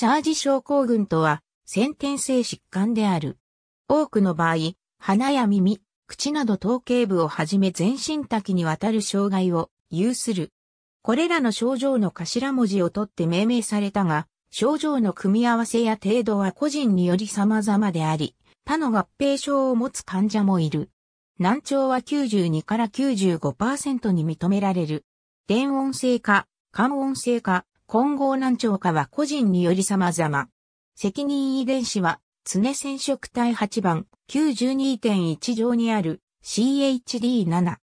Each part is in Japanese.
チャージ症候群とは、先天性疾患である。多くの場合、鼻や耳、口など頭頸部をはじめ全身滝にわたる障害を有する。これらの症状の頭文字を取って命名されたが、症状の組み合わせや程度は個人により様々であり、他の合併症を持つ患者もいる。難聴は92から95%に認められる。電音性化、感音性化、混合難聴化は個人により様々。責任遺伝子は、常染色体8番、92.1上にある CHD7。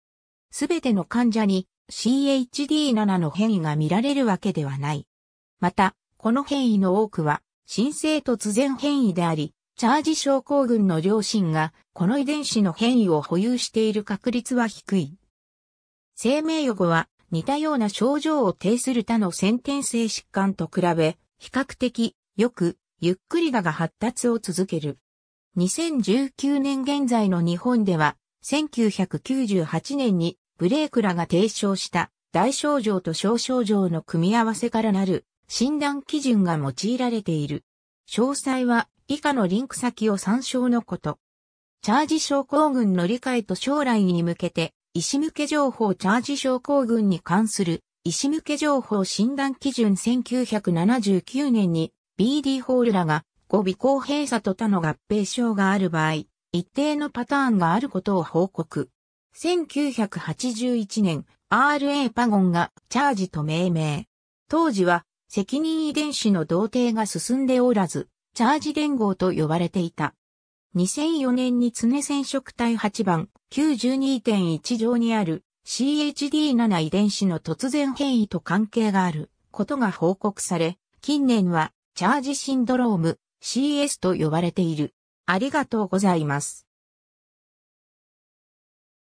すべての患者に CHD7 の変異が見られるわけではない。また、この変異の多くは、新生突然変異であり、チャージ症候群の両親が、この遺伝子の変異を保有している確率は低い。生命予後は、似たような症状を呈する他の先天性疾患と比べ、比較的よくゆっくりだが発達を続ける。2019年現在の日本では、1998年にブレークらが提唱した大症状と小症状の組み合わせからなる診断基準が用いられている。詳細は以下のリンク先を参照のこと。チャージ症候群の理解と将来に向けて石向け情報チャージ症候群に関する石向け情報診断基準1979年に BD ホールらが語尾公閉鎖と他の合併症がある場合、一定のパターンがあることを報告。1981年、RA パゴンがチャージと命名。当時は責任遺伝子の同定が進んでおらず、チャージ連合と呼ばれていた。2004年に常染色体8番、92.1条にある CHD7 遺伝子の突然変異と関係があることが報告され、近年はチャージシンドローム CS と呼ばれている。ありがとうございます。